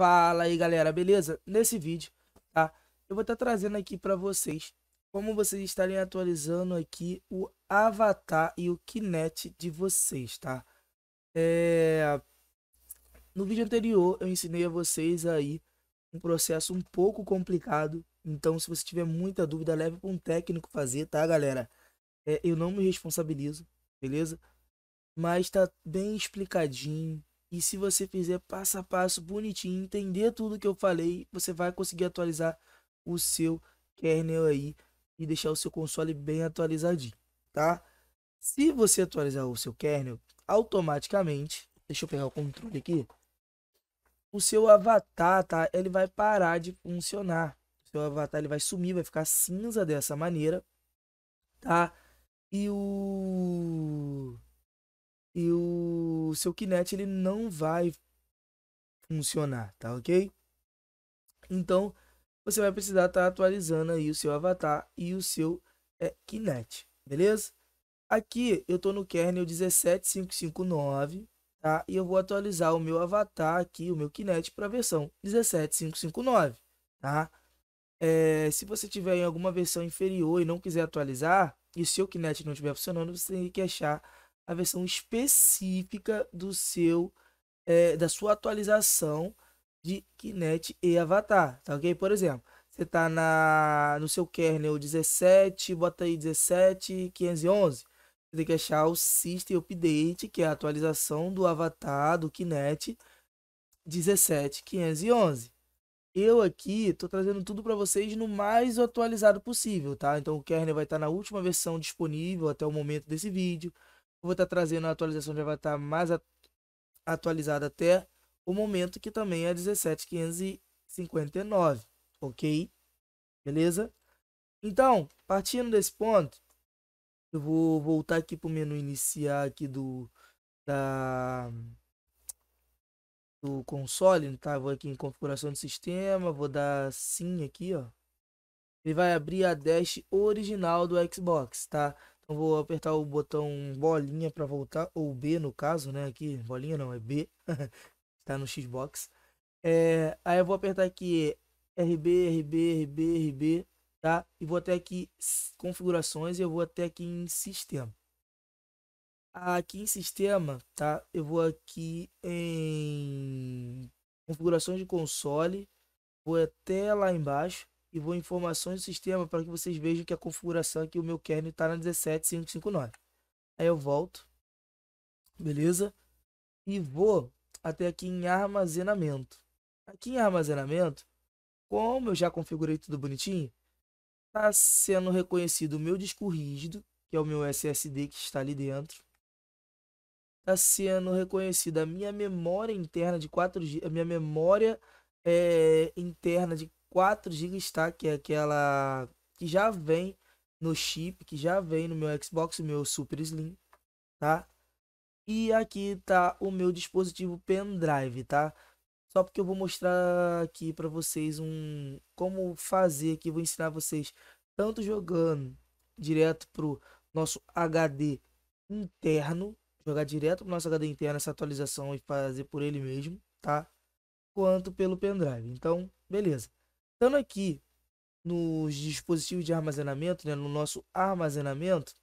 Fala aí galera, beleza? Nesse vídeo, tá? Eu vou estar tá trazendo aqui para vocês como vocês estarem atualizando aqui o avatar e o Kinect de vocês, tá? É... No vídeo anterior eu ensinei a vocês aí um processo um pouco complicado, então se você tiver muita dúvida leve para um técnico fazer, tá galera? É, eu não me responsabilizo, beleza? Mas tá bem explicadinho, e se você fizer passo a passo bonitinho, entender tudo que eu falei, você vai conseguir atualizar o seu kernel aí e deixar o seu console bem atualizadinho, tá? Se você atualizar o seu kernel, automaticamente, deixa eu pegar o controle aqui, o seu avatar, tá? Ele vai parar de funcionar. O seu avatar ele vai sumir, vai ficar cinza dessa maneira, tá? E o e o seu Kinect ele não vai funcionar, tá ok? Então, você vai precisar estar tá atualizando aí o seu avatar e o seu é, Kinect, beleza? Aqui eu tô no kernel 17559, tá? E eu vou atualizar o meu avatar aqui, o meu Kinect para a versão 17559, tá? É, se você tiver em alguma versão inferior e não quiser atualizar, e o seu Kinect não estiver funcionando, você tem que achar a versão específica do seu é, da sua atualização de Kinect e Avatar, tá ok? Por exemplo, você tá na no seu kernel 17, bota aí 17511. Você tem que achar o System Update, que é a atualização do Avatar do Kinect 17511. Eu aqui tô trazendo tudo para vocês no mais atualizado possível, tá? Então o kernel vai estar tá na última versão disponível até o momento desse vídeo vou estar tá trazendo a atualização vai estar tá mais atualizada até o momento, que também é 17.559, ok? Beleza? Então, partindo desse ponto, eu vou voltar aqui para o menu iniciar aqui do, da, do console, né, tá? Vou aqui em configuração do sistema, vou dar sim aqui, ó. Ele vai abrir a dash original do Xbox, tá? Eu vou apertar o botão bolinha para voltar, ou B no caso, né? Aqui, bolinha não, é B. tá no Xbox. É, aí eu vou apertar aqui RB, RB, RB, RB, tá? E vou até aqui configurações e eu vou até aqui em sistema. Aqui em sistema, tá? Eu vou aqui em configurações de console, vou até lá embaixo e vou informações do sistema para que vocês vejam que a configuração aqui, o meu kernel está na 17559. Aí eu volto, beleza? E vou até aqui em armazenamento. Aqui em armazenamento, como eu já configurei tudo bonitinho, está sendo reconhecido o meu disco rígido, que é o meu SSD que está ali dentro. Está sendo reconhecida a minha memória interna de 4 GB, a minha memória é, interna de 4 GB está, que é aquela que já vem no chip, que já vem no meu Xbox, meu Super Slim, tá? E aqui tá o meu dispositivo pendrive, tá? Só porque eu vou mostrar aqui para vocês um como fazer aqui, vou ensinar vocês tanto jogando direto pro nosso HD interno, jogar direto pro nosso HD interno essa atualização e fazer por ele mesmo, tá? Quanto pelo pendrive. Então, beleza. Estando aqui nos dispositivos de armazenamento, né, no nosso armazenamento,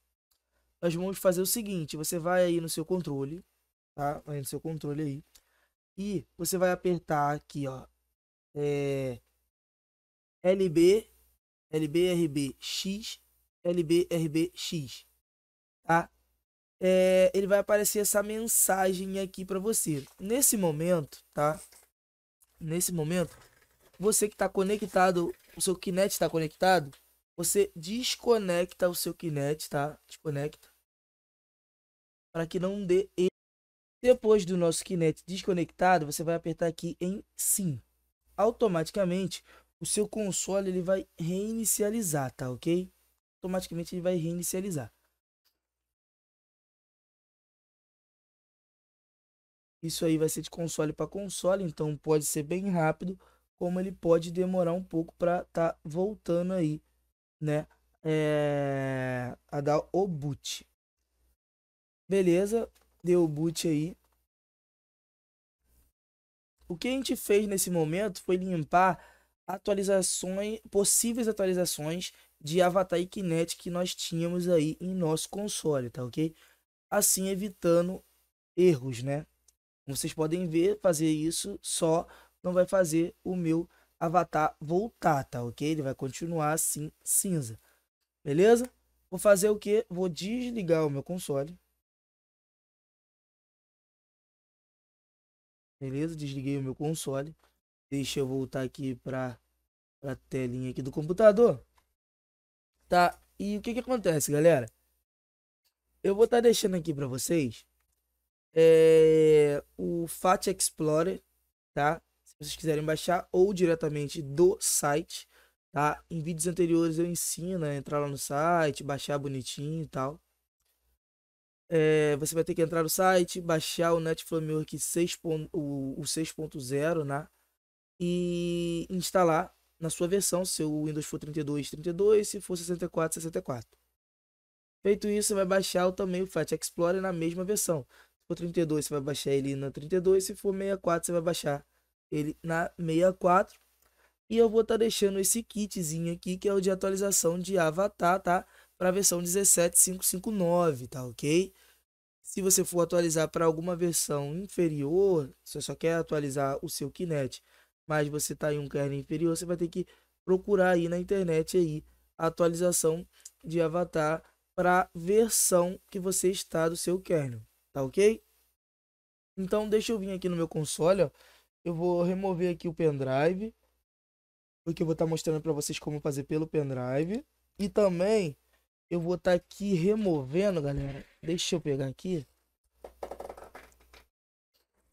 nós vamos fazer o seguinte: você vai aí no seu controle, tá? Aí no seu controle aí, e você vai apertar aqui, ó, é, LB, LBRBX, LBRBX, tá? É, ele vai aparecer essa mensagem aqui para você. Nesse momento, tá? Nesse momento, você que está conectado, o seu Kinect está conectado, você desconecta o seu Kinect, tá? Desconecta. Para que não dê erro. Depois do nosso Kinect desconectado, você vai apertar aqui em sim. Automaticamente, o seu console ele vai reinicializar, tá ok? Automaticamente ele vai reinicializar. Isso aí vai ser de console para console, então pode ser bem rápido como ele pode demorar um pouco para tá voltando aí, né? É... A dar o boot. Beleza, deu o boot aí. O que a gente fez nesse momento foi limpar atualizações, possíveis atualizações de Avatar e Kinect que nós tínhamos aí em nosso console, tá ok? Assim evitando erros, né? Como vocês podem ver, fazer isso só não vai fazer o meu avatar voltar, tá ok? Ele vai continuar assim cinza, beleza? Vou fazer o que? Vou desligar o meu console. Beleza, desliguei o meu console. Deixa eu voltar aqui para a telinha aqui do computador. Tá, e o que que acontece, galera? Eu vou estar tá deixando aqui para vocês é, o Fat Explorer, tá? vocês quiserem baixar, ou diretamente do site, tá? Em vídeos anteriores eu ensino a entrar lá no site, baixar bonitinho e tal. É, você vai ter que entrar no site, baixar o Netflix 6, o, o 6.0, né? E instalar na sua versão, se o Windows for 32, 32, se for 64, 64. Feito isso, você vai baixar também o Fat Explorer na mesma versão. Se for 32, você vai baixar ele na 32, se for 64, você vai baixar ele na 64. E eu vou estar tá deixando esse kitzinho aqui, que é o de atualização de avatar, tá? Para a versão 17559, tá ok? Se você for atualizar para alguma versão inferior, você só quer atualizar o seu Kinect, mas você está em um kernel inferior, você vai ter que procurar aí na internet aí a atualização de avatar para versão que você está do seu kernel, tá ok? Então deixa eu vir aqui no meu console, ó eu vou remover aqui o pendrive. Porque eu vou estar tá mostrando para vocês como fazer pelo pendrive. E também eu vou estar tá aqui removendo, galera. Deixa eu pegar aqui.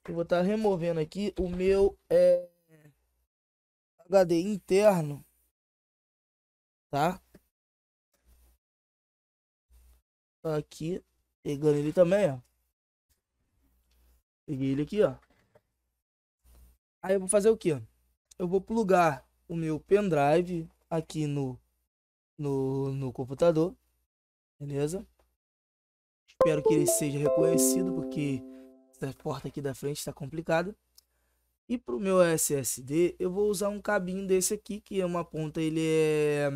Eu vou estar tá removendo aqui o meu é, HD interno. Tá? tá? Aqui. Pegando ele também, ó. Peguei ele aqui, ó. Aí eu vou fazer o quê? Eu vou plugar o meu pendrive aqui no, no, no computador. Beleza? Espero que ele seja reconhecido, porque essa porta aqui da frente está complicada. E para o meu SSD, eu vou usar um cabinho desse aqui, que é uma ponta ele é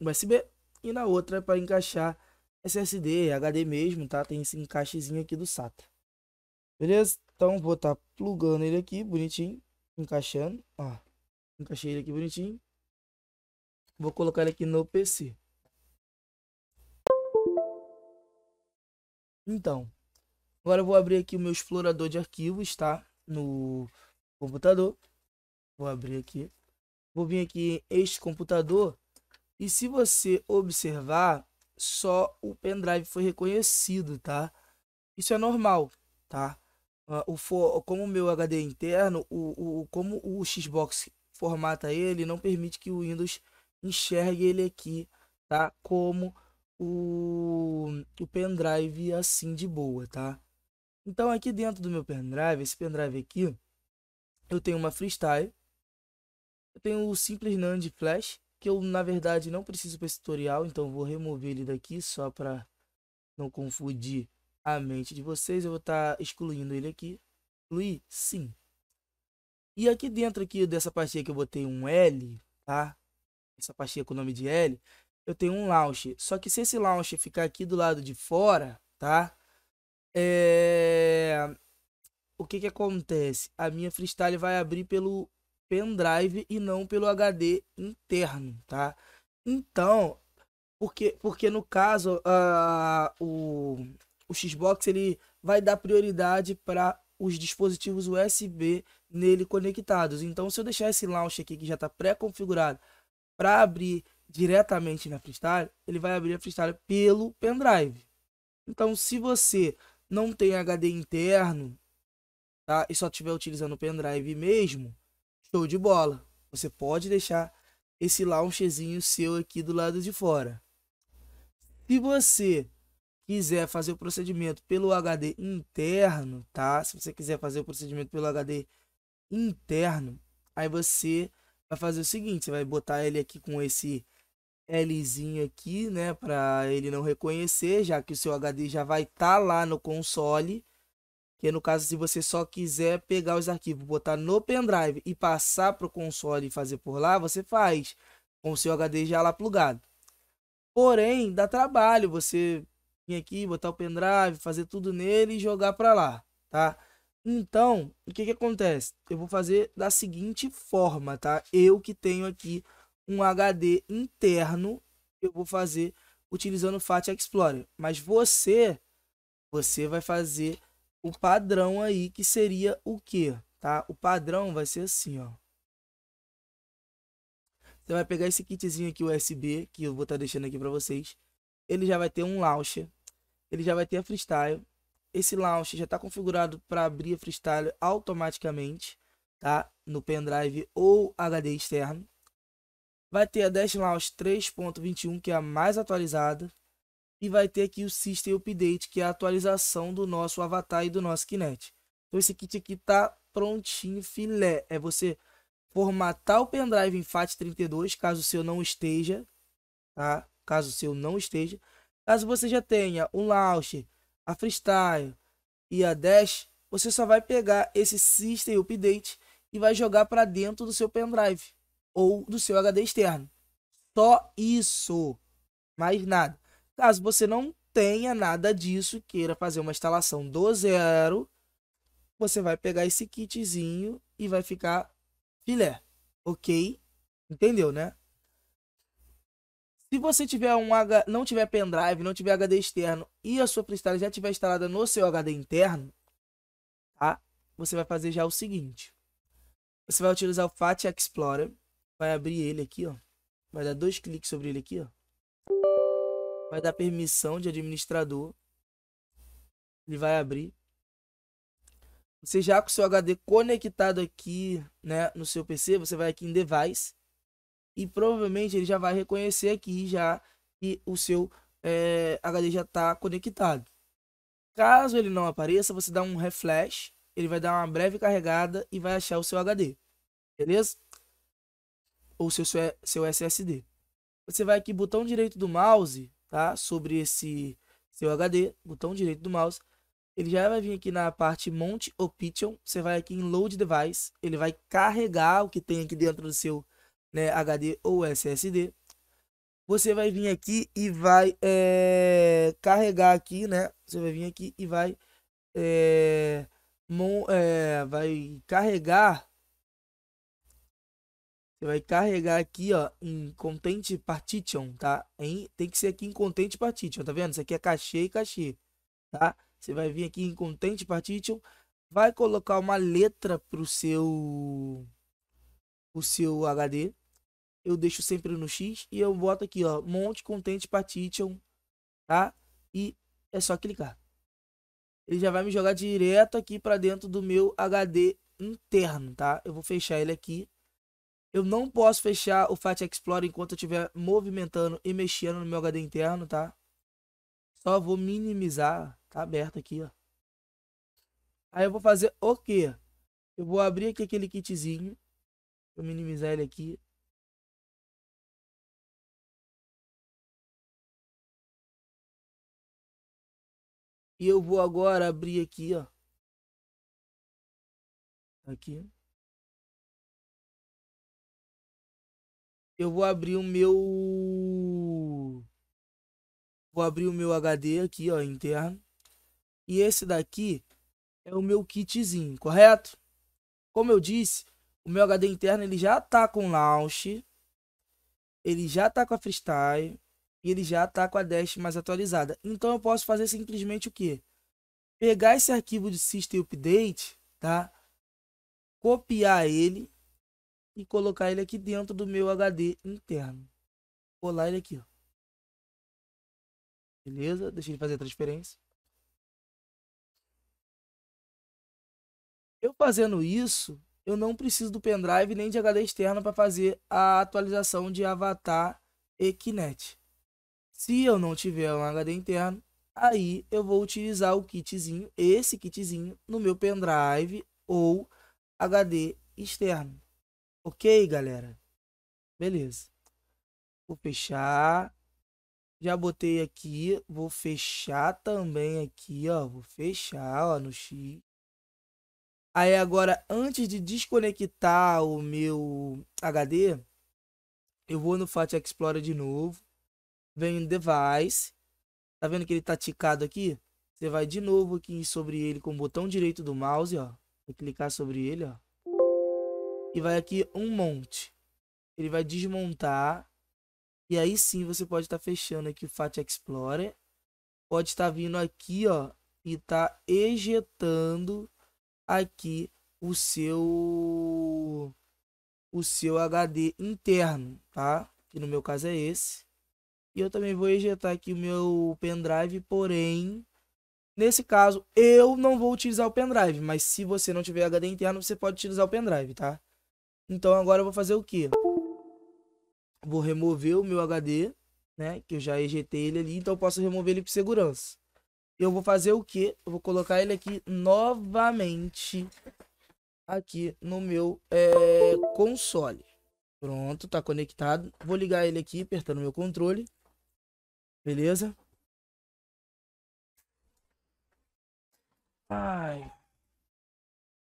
USB e na outra é para encaixar SSD, HD mesmo, tá? Tem esse encaixezinho aqui do SATA. Beleza? Então vou estar tá plugando ele aqui bonitinho, encaixando. Ó, encaixei ele aqui bonitinho. Vou colocar ele aqui no PC. Então, agora eu vou abrir aqui o meu explorador de arquivos, tá? No computador. Vou abrir aqui. Vou vir aqui em este computador. E se você observar, só o pendrive foi reconhecido, tá? Isso é normal, tá? Ah, o for, como o meu HD é interno, o, o, como o Xbox formata ele, não permite que o Windows enxergue ele aqui, tá? Como o, o pendrive assim de boa, tá? Então aqui dentro do meu pendrive, esse pendrive aqui, eu tenho uma freestyle, eu tenho o simples NAND flash, que eu na verdade não preciso para esse tutorial, então vou remover ele daqui só para não confundir a mente de vocês. Eu vou estar tá excluindo ele aqui. Excluir? Sim. E aqui dentro aqui dessa pastinha que eu botei um L, tá? Essa pastinha com o nome de L, eu tenho um launch. Só que se esse launch ficar aqui do lado de fora, tá? É... O que que acontece? A minha freestyle vai abrir pelo pendrive e não pelo HD interno, tá? Então, porque, porque no caso, uh, o, o Xbox ele vai dar prioridade para os dispositivos USB nele conectados. Então, se eu deixar esse launch aqui que já está pré-configurado para abrir diretamente na Freestyle, ele vai abrir a Freestyle pelo pendrive. Então, se você não tem HD interno tá, e só estiver utilizando o pendrive mesmo, show de bola. Você pode deixar esse launchzinho seu aqui do lado de fora. Se você quiser fazer o procedimento pelo HD interno, tá? Se você quiser fazer o procedimento pelo HD interno, aí você vai fazer o seguinte, você vai botar ele aqui com esse Lzinho aqui, né, para ele não reconhecer, já que o seu HD já vai estar tá lá no console, que no caso se você só quiser pegar os arquivos, botar no pendrive e passar pro console e fazer por lá, você faz com o seu HD já lá plugado. Porém, dá trabalho você vir aqui, botar o pendrive, fazer tudo nele e jogar para lá, tá? Então, o que que acontece? Eu vou fazer da seguinte forma, tá? Eu que tenho aqui um HD interno, eu vou fazer utilizando o FAT Explorer. Mas você, você vai fazer o padrão aí, que seria o quê? Tá? O padrão vai ser assim, ó. Você vai pegar esse kitzinho aqui USB, que eu vou estar tá deixando aqui para vocês. Ele já vai ter um launcher, ele já vai ter a freestyle. Esse launch já está configurado para abrir a freestyle automaticamente, tá? No pendrive ou HD externo. Vai ter a Dash Launch 3.21, que é a mais atualizada. E vai ter aqui o System Update, que é a atualização do nosso avatar e do nosso Kinect. Então esse kit aqui tá prontinho, filé. É você formatar o pendrive em FAT32, caso o seu não esteja, tá? Caso o seu não esteja. Caso você já tenha o Launch, a Freestyle e a Dash, você só vai pegar esse System Update e vai jogar para dentro do seu pendrive ou do seu HD externo. Só isso, mais nada. Caso você não tenha nada disso, queira fazer uma instalação do zero, você vai pegar esse kitzinho e vai ficar filé, ok? Entendeu, né? Se você tiver um H, não tiver pendrive, não tiver HD externo e a sua freestyle já tiver instalada no seu HD interno, tá? Você vai fazer já o seguinte. Você vai utilizar o FAT Explorer, vai abrir ele aqui, ó. Vai dar dois cliques sobre ele aqui, ó. Vai dar permissão de administrador. Ele vai abrir. Você já com o seu HD conectado aqui, né, no seu PC, você vai aqui em device e provavelmente ele já vai reconhecer aqui já que o seu é, eh, HD já está conectado. Caso ele não apareça, você dá um refresh, ele vai dar uma breve carregada e vai achar o seu HD. Beleza? Ou seu, seu SSD. Você vai aqui, botão direito do mouse, tá? Sobre esse seu HD, botão direito do mouse. Ele já vai vir aqui na parte Mount Option. Você vai aqui em Load Device. Ele vai carregar o que tem aqui dentro do seu né, HD ou SSD. Você vai vir aqui e vai é, carregar aqui, né? Você vai vir aqui e vai, é, mon, é, vai carregar. Você vai carregar aqui, ó, em Content Partition, tá? Em, tem que ser aqui em Content Partition, tá vendo? Isso aqui é cachê e cachê, tá? Você vai vir aqui em Content Partition, vai colocar uma letra pro seu o seu HD, eu deixo sempre no X e eu boto aqui, ó, Monte Content Partition, tá? E é só clicar. Ele já vai me jogar direto aqui para dentro do meu HD interno, tá? Eu vou fechar ele aqui. Eu não posso fechar o Fat Explorer enquanto eu estiver movimentando e mexendo no meu HD interno, tá? Só vou minimizar, tá aberto aqui, ó. Aí eu vou fazer o quê? Eu vou abrir aqui aquele kitzinho. Vou minimizar ele aqui. E eu vou agora abrir aqui, ó. Aqui. Eu vou abrir o meu... Vou abrir o meu HD aqui, ó, interno. E esse daqui é o meu kitzinho, correto? Como eu disse, o meu HD interno ele já tá com launch. Ele já tá com a freestyle e ele já está com a Dash mais atualizada. Então eu posso fazer simplesmente o que? Pegar esse arquivo de System Update, tá? copiar ele e colocar ele aqui dentro do meu HD interno. Colar ele aqui, ó. Beleza? Deixa ele fazer a transferência. Eu fazendo isso, eu não preciso do pendrive nem de HD externo para fazer a atualização de Avatar e Kinect. Se eu não tiver um HD interno, aí eu vou utilizar o kitzinho, esse kitzinho, no meu pendrive ou HD externo. Ok, galera? Beleza. Vou fechar. Já botei aqui. Vou fechar também aqui, ó. Vou fechar, ó, no X. Aí agora, antes de desconectar o meu HD, eu vou no FAT Explorer de novo vem em device. Tá vendo que ele tá ticado aqui? Você vai de novo aqui sobre ele com o botão direito do mouse, ó. Vai clicar sobre ele, ó. E vai aqui um monte. Ele vai desmontar. E aí sim você pode estar tá fechando aqui o FAT Explorer. Pode estar tá vindo aqui, ó. E tá ejetando aqui o seu o seu HD interno, tá? Que no meu caso é esse. E eu também vou ejetar aqui o meu pendrive, porém, nesse caso, eu não vou utilizar o pendrive. Mas se você não tiver HD interno, você pode utilizar o pendrive, tá? Então agora eu vou fazer o que? Vou remover o meu HD, né? Que eu já ejetei ele ali, então eu posso remover ele por segurança. Eu vou fazer o que? Eu vou colocar ele aqui novamente aqui no meu é, console. Pronto, tá conectado. Vou ligar ele aqui, apertando meu controle. Beleza? Ai.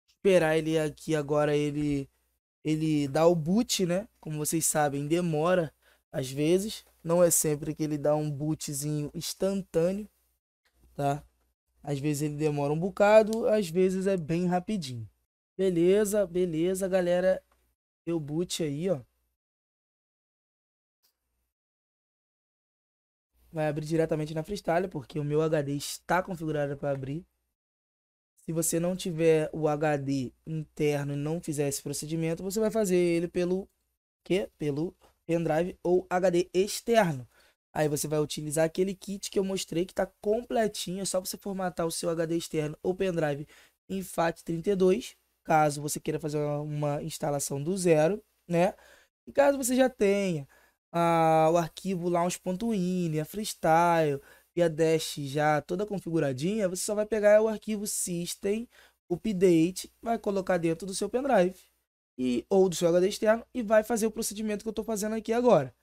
Esperar ele aqui agora, ele ele dá o boot, né? Como vocês sabem, demora às vezes. Não é sempre que ele dá um bootzinho instantâneo, tá? Às vezes ele demora um bocado, às vezes é bem rapidinho. Beleza, beleza, galera. Deu boot aí, ó. vai abrir diretamente na Freestyle, porque o meu HD está configurado para abrir. Se você não tiver o HD interno e não fizer esse procedimento, você vai fazer ele pelo que? Pelo pendrive ou HD externo. Aí você vai utilizar aquele kit que eu mostrei que está completinho, é só você formatar o seu HD externo ou pendrive em FAT32, caso você queira fazer uma instalação do zero, né? E caso você já tenha o arquivo launch.in, a freestyle e a dash já toda configuradinha, você só vai pegar o arquivo system update, vai colocar dentro do seu pendrive e ou do seu HD externo e vai fazer o procedimento que eu estou fazendo aqui agora.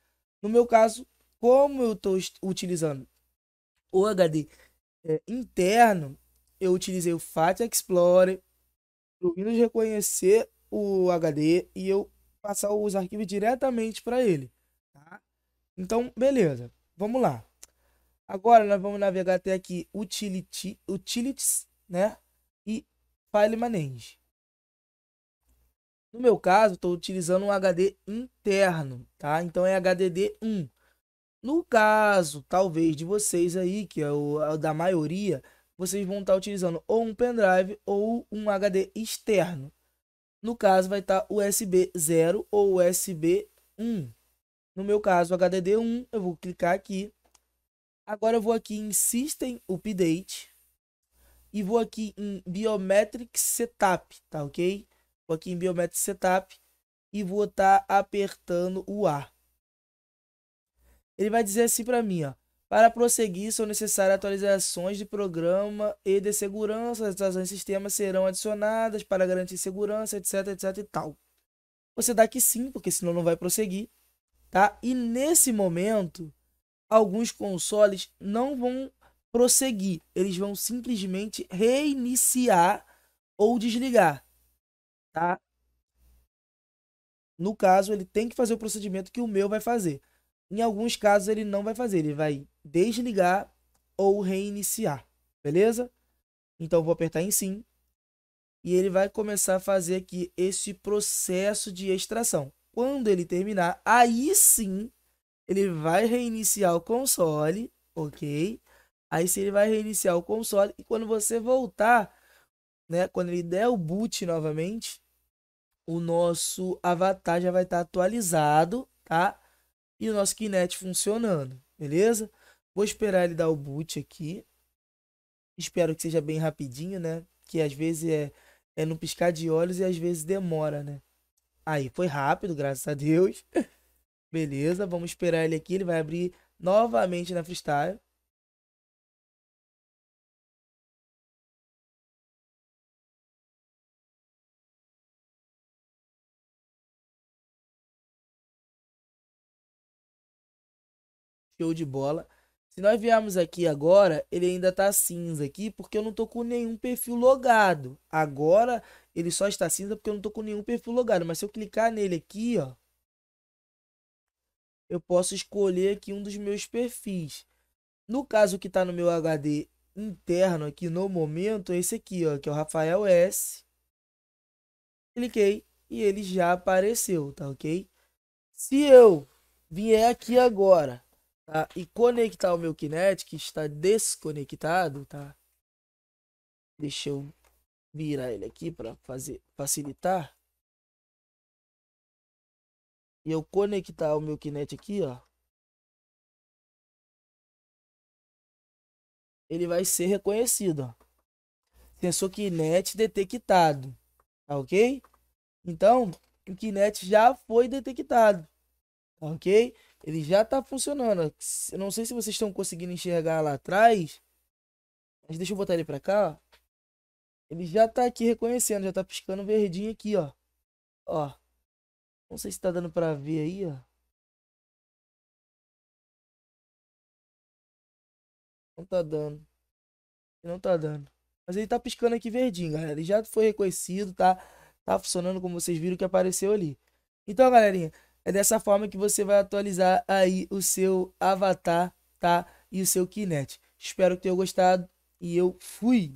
No meu caso, como eu estou utilizando o HD é, interno, eu utilizei o FAT Explorer para o Windows reconhecer o HD e eu passar os arquivos diretamente para ele. Tá? Então, beleza. Vamos lá. Agora nós vamos navegar até aqui utility, utilities, né? E file manage. No meu caso, estou utilizando um HD interno, tá? Então é HDD1. No caso, talvez de vocês aí, que é o, é o da maioria, vocês vão estar tá utilizando ou um pendrive ou um HD externo. No caso, vai estar tá USB 0 ou USB 1, no meu caso, HDD1, eu vou clicar aqui. Agora eu vou aqui em System Update. E vou aqui em Biometric Setup, tá ok? Vou aqui em Biometric Setup e vou estar tá apertando o A. Ele vai dizer assim para mim, ó. Para prosseguir, são necessárias atualizações de programa e de segurança. As atualizações de sistema serão adicionadas para garantir segurança, etc, etc e tal. Você dá que sim, porque senão não vai prosseguir tá? E nesse momento, alguns consoles não vão prosseguir, eles vão simplesmente reiniciar ou desligar, tá? No caso, ele tem que fazer o procedimento que o meu vai fazer. Em alguns casos, ele não vai fazer, ele vai desligar ou reiniciar, beleza? Então, vou apertar em sim e ele vai começar a fazer aqui esse processo de extração. Quando ele terminar, aí sim ele vai reiniciar o console, ok? Aí sim ele vai reiniciar o console e quando você voltar, né, quando ele der o boot novamente, o nosso avatar já vai estar tá atualizado, tá? E o nosso Kinect funcionando, beleza? Vou esperar ele dar o boot aqui. Espero que seja bem rapidinho, né? Que às vezes é, é no piscar de olhos e às vezes demora, né? Aí foi rápido, graças a Deus. Beleza, vamos esperar ele aqui. Ele vai abrir novamente na freestyle. Show de bola. Se nós viermos aqui agora, ele ainda tá cinza aqui, porque eu não tô com nenhum perfil logado. Agora ele só está cinza porque eu não tô com nenhum perfil logado. Mas se eu clicar nele aqui, ó. Eu posso escolher aqui um dos meus perfis. No caso que está no meu HD interno aqui no momento, é esse aqui, ó. Que é o Rafael S. Cliquei e ele já apareceu, tá ok? Se eu vier aqui agora tá? e conectar o meu Kinetic, está desconectado, tá? Deixa eu virar ele aqui para fazer facilitar. E eu conectar o meu Kinect aqui, ó. Ele vai ser reconhecido, ó. Sensor Kinect detectado, tá ok? Então, o Kinect já foi detectado, tá ok? Ele já tá funcionando. Eu não sei se vocês estão conseguindo enxergar lá atrás. Mas deixa eu botar ele para cá, ó. Ele já tá aqui reconhecendo, já tá piscando verdinho aqui, ó. Ó. Não sei se tá dando pra ver aí, ó. Não tá dando. Não tá dando. Mas ele tá piscando aqui verdinho, galera. Ele já foi reconhecido, tá? Tá funcionando como vocês viram que apareceu ali. Então, galerinha, é dessa forma que você vai atualizar aí o seu avatar, tá? E o seu Kinect. Espero que tenham gostado e eu fui!